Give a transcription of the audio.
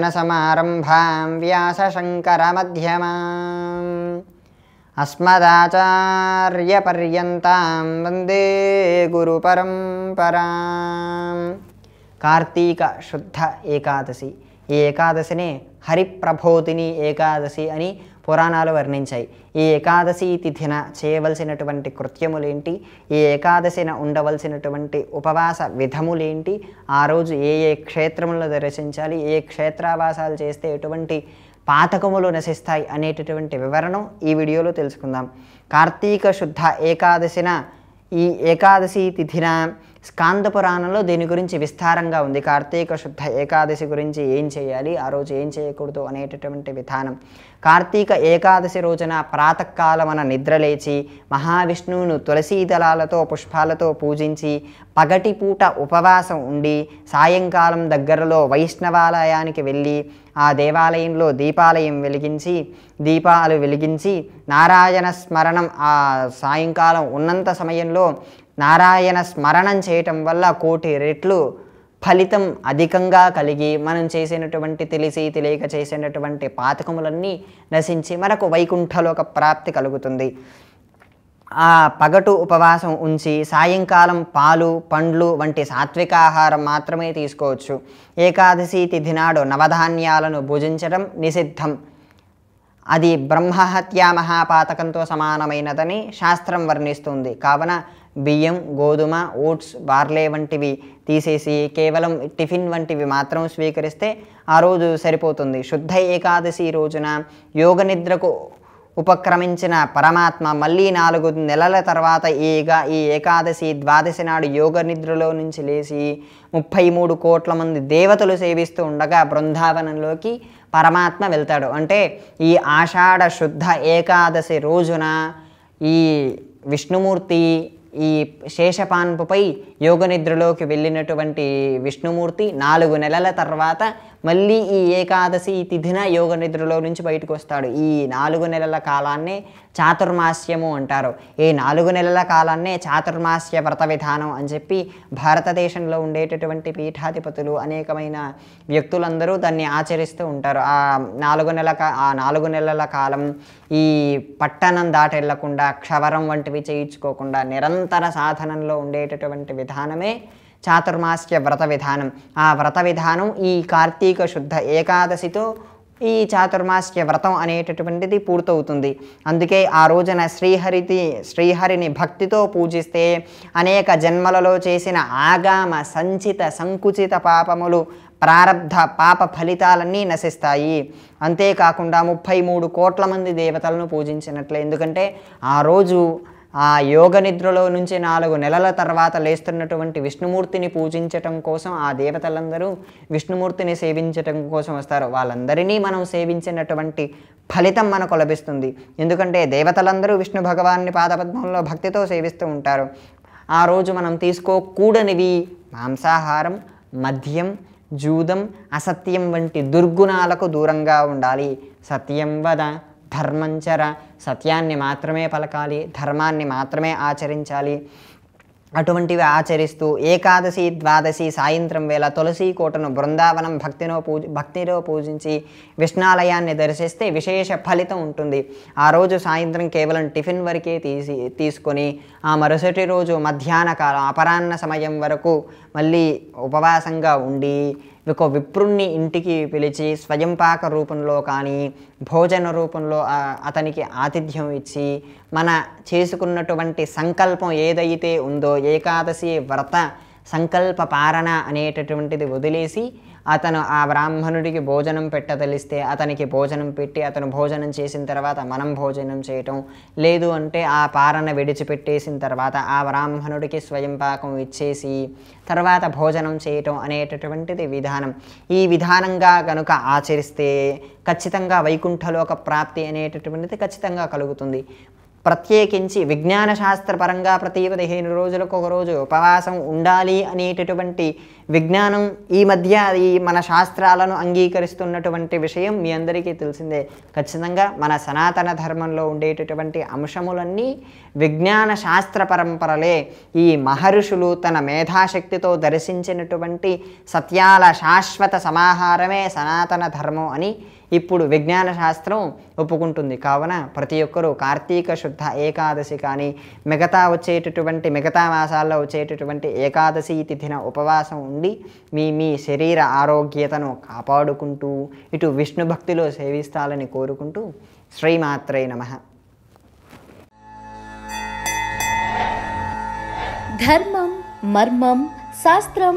अस्मदाचार्यपर्यन्तां वन्दे गुरुपरं परा कार्तीकशुद्ध एकादशि एकादशिने हरिप्रभोतिनी एकादशी अनि పురాణాలు వర్ణించాయి ఈ ఏకాదశి తిథిన చేయవలసినటువంటి కృత్యములేంటి ఈ ఏకాదశిన ఉండవలసినటువంటి ఉపవాస విధములేంటి ఆ రోజు ఏ ఏ క్షేత్రములను దర్శించాలి ఏ క్షేత్రావాసాలు చేస్తే ఎటువంటి పాతకములు నశిస్తాయి అనేటటువంటి వివరణం ఈ వీడియోలో తెలుసుకుందాం కార్తీక శుద్ధ ఏకాదశిన ఈ ఏకాదశి తిథిన స్కాంద పురాణంలో దీని గురించి విస్తారంగా ఉంది కార్తీక శుద్ధ ఏకాదశి గురించి ఏం చేయాలి ఆ రోజు ఏం చేయకూడదు అనేటటువంటి విధానం కార్తీక ఏకాదశి రోజున ప్రాతకాలమన నిద్రలేచి మహావిష్ణువును తులసీ దళాలతో పుష్పాలతో పూజించి పగటిపూట ఉపవాసం ఉండి సాయంకాలం దగ్గరలో వైష్ణవాలయానికి వెళ్ళి ఆ దేవాలయంలో దీపాలయం వెలిగించి దీపాలు వెలిగించి నారాయణ స్మరణం ఆ సాయంకాలం ఉన్నంత సమయంలో నారాయణ స్మరణం చేయటం వల్ల కోటి రెట్లు ఫలితం అధికంగా కలిగి మనం చేసినటువంటి తెలిసి తెలియక చేసినటువంటి పాతకములన్నీ నశించి మనకు వైకుంఠలోక ప్రాప్తి కలుగుతుంది ఆ పగటు ఉపవాసం ఉంచి సాయంకాలం పాలు పండ్లు వంటి సాత్విక ఆహారం మాత్రమే తీసుకోవచ్చు ఏకాదశి తిథి నాడు నవధాన్యాలను భుజించడం నిషిద్ధం అది బ్రహ్మహత్యా మహాపాతకంతో సమానమైనదని శాస్త్రం వర్ణిస్తుంది కావున బియ్యం గోధుమ ఓట్స్ బార్లే వంటివి తీసేసి కేవలం టిఫిన్ వంటివి మాత్రం స్వీకరిస్తే ఆ రోజు సరిపోతుంది శుద్ధ ఏకాదశి రోజున యోగ నిద్రకు ఉపక్రమించిన పరమాత్మ మళ్ళీ నాలుగు నెలల తర్వాత ఈగ ఈ ఏకాదశి ద్వాదశి నాడు యోగ నిద్రలో నుంచి లేచి ముప్పై మూడు కోట్ల మంది దేవతలు సేవిస్తూ ఉండగా బృందావనంలోకి పరమాత్మ వెళ్తాడు అంటే ఈ ఆషాఢ శుద్ధ ఏకాదశి రోజున ఈ విష్ణుమూర్తి ఈ శేషపాన్పుపై నిద్రలోకి వెళ్ళినటువంటి విష్ణుమూర్తి నాలుగు నెలల తర్వాత మళ్ళీ ఈ ఏకాదశి తిథిన యోగ నిద్రలో నుంచి బయటకు వస్తాడు ఈ నాలుగు నెలల కాలాన్నే చాతుర్మాస్యము అంటారు ఈ నాలుగు నెలల కాలాన్నే చాతుర్మాస్య వ్రత విధానం అని చెప్పి భారతదేశంలో ఉండేటటువంటి పీఠాధిపతులు అనేకమైన వ్యక్తులందరూ దాన్ని ఆచరిస్తూ ఉంటారు ఆ నాలుగు నెల ఆ నాలుగు నెలల కాలం ఈ పట్టణం దాటెళ్లకుండా క్షవరం వంటివి చేయించుకోకుండా నిరంతరం నిరంతర సాధనంలో ఉండేటటువంటి విధానమే చాతుర్మాస్య వ్రత విధానం ఆ వ్రత విధానం ఈ కార్తీక శుద్ధ ఏకాదశితో ఈ చాతుర్మాస్య వ్రతం అనేటటువంటిది పూర్తవుతుంది అందుకే ఆ రోజున శ్రీహరితి శ్రీహరిని భక్తితో పూజిస్తే అనేక జన్మలలో చేసిన ఆగామ సంచిత సంకుచిత పాపములు ప్రారంధ పాప ఫలితాలన్నీ నశిస్తాయి అంతేకాకుండా ముప్పై మూడు కోట్ల మంది దేవతలను పూజించినట్లే ఎందుకంటే ఆ రోజు ఆ యోగ నిద్రలో నుంచి నాలుగు నెలల తర్వాత లేస్తున్నటువంటి విష్ణుమూర్తిని పూజించటం కోసం ఆ దేవతలందరూ విష్ణుమూర్తిని సేవించటం కోసం వస్తారు వాళ్ళందరినీ మనం సేవించినటువంటి ఫలితం మనకు లభిస్తుంది ఎందుకంటే దేవతలందరూ విష్ణు భగవాన్ని పాదపద్మంలో భక్తితో సేవిస్తూ ఉంటారు ఆ రోజు మనం తీసుకోకూడనివి మాంసాహారం మద్యం జూదం అసత్యం వంటి దుర్గుణాలకు దూరంగా ఉండాలి సత్యం వద ధర్మంచర సత్యాన్ని మాత్రమే పలకాలి ధర్మాన్ని మాత్రమే ఆచరించాలి అటువంటివి ఆచరిస్తూ ఏకాదశి ద్వాదశి సాయంత్రం వేళ తులసి కోటను బృందావనం భక్తిలో పూజ భక్తిలో పూజించి విష్ణాలయాన్ని దర్శిస్తే విశేష ఫలితం ఉంటుంది ఆ రోజు సాయంత్రం కేవలం టిఫిన్ వరకే తీసి తీసుకొని ఆ మరుసటి రోజు మధ్యాహ్న కాలం అపరాహ్న సమయం వరకు మళ్ళీ ఉపవాసంగా ఉండి ఒక విప్రుణ్ణి ఇంటికి పిలిచి స్వయంపాక రూపంలో కానీ భోజన రూపంలో అతనికి ఆతిథ్యం ఇచ్చి మన చేసుకున్నటువంటి సంకల్పం ఏదైతే ఉందో ఏకాదశి వ్రత సంకల్ప పారణ అనేటటువంటిది వదిలేసి అతను ఆ బ్రాహ్మణుడికి భోజనం పెట్టదలిస్తే అతనికి భోజనం పెట్టి అతను భోజనం చేసిన తర్వాత మనం భోజనం చేయటం లేదు అంటే ఆ పారన విడిచిపెట్టేసిన తర్వాత ఆ బ్రాహ్మణుడికి స్వయం పాకం ఇచ్చేసి తర్వాత భోజనం చేయటం అనేటటువంటిది విధానం ఈ విధానంగా కనుక ఆచరిస్తే ఖచ్చితంగా వైకుంఠలోక ప్రాప్తి అనేటటువంటిది ఖచ్చితంగా కలుగుతుంది ప్రత్యేకించి విజ్ఞాన శాస్త్రపరంగా ప్రతి పదిహేను రోజులకు ఒక రోజు ఉపవాసం ఉండాలి అనేటటువంటి విజ్ఞానం ఈ మధ్య ఈ మన శాస్త్రాలను అంగీకరిస్తున్నటువంటి విషయం మీ అందరికీ తెలిసిందే ఖచ్చితంగా మన సనాతన ధర్మంలో ఉండేటటువంటి అంశములన్నీ విజ్ఞాన శాస్త్ర పరంపరలే ఈ మహర్షులు తన మేధాశక్తితో దర్శించినటువంటి సత్యాల శాశ్వత సమాహారమే సనాతన ధర్మం అని ఇప్పుడు విజ్ఞాన శాస్త్రం ఒప్పుకుంటుంది కావున ప్రతి ఒక్కరూ కార్తీక శుద్ధ ఏకాదశి కానీ మిగతా వచ్చేటటువంటి మిగతా మాసాల్లో వచ్చేటటువంటి ఏకాదశి తిథిన ఉపవాసం ఉండి మీ మీ శరీర ఆరోగ్యతను కాపాడుకుంటూ ఇటు విష్ణు భక్తిలో సేవిస్తాలని కోరుకుంటూ శ్రీమాత్రే నమ ధర్మం మర్మం శాస్త్రం